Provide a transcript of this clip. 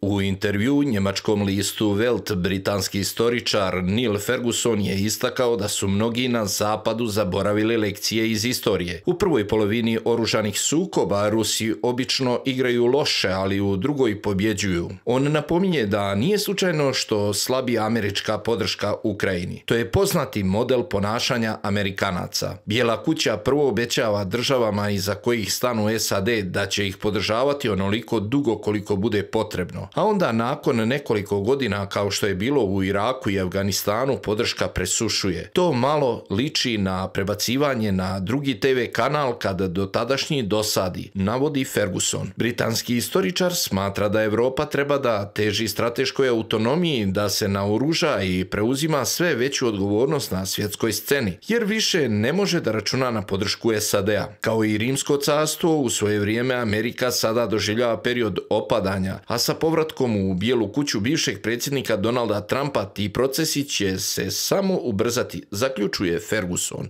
U intervju njemačkom listu Welt britanski istoričar Neil Ferguson je istakao da su mnogi na zapadu zaboravili lekcije iz historije. U prvoj polovini oružanih sukoba Rusi obično igraju loše, ali u drugoj pobjeđuju. On napominje da nije slučajno što slabi američka podrška Ukrajini. To je poznati model ponašanja Amerikanaca. Bijela kuća prvo obećava državama iza kojih stanu SAD da će ih podržavati onoliko dugo koliko bude potrebno. A onda nakon nekoliko godina kao što je bilo u Iraku i Afganistanu podrška presušuje. To malo liči na prebacivanje na drugi TV kanal kad do tadašnji dosadi, navodi Ferguson. Britanski istoričar smatra da Europa treba da teži strateškoj autonomiji, da se naoruža i preuzima sve veću odgovornost na svjetskoj sceni, jer više ne može da računa na podršku SAD-a. Kao i Rimsko carstvo, u svoje vrijeme Amerika sada doživljava period opadanja, a sa povratom povratkom u bijelu kuću bivšeg predsjednika Donalda Trumpa ti procesi će se samo ubrzati, zaključuje Ferguson.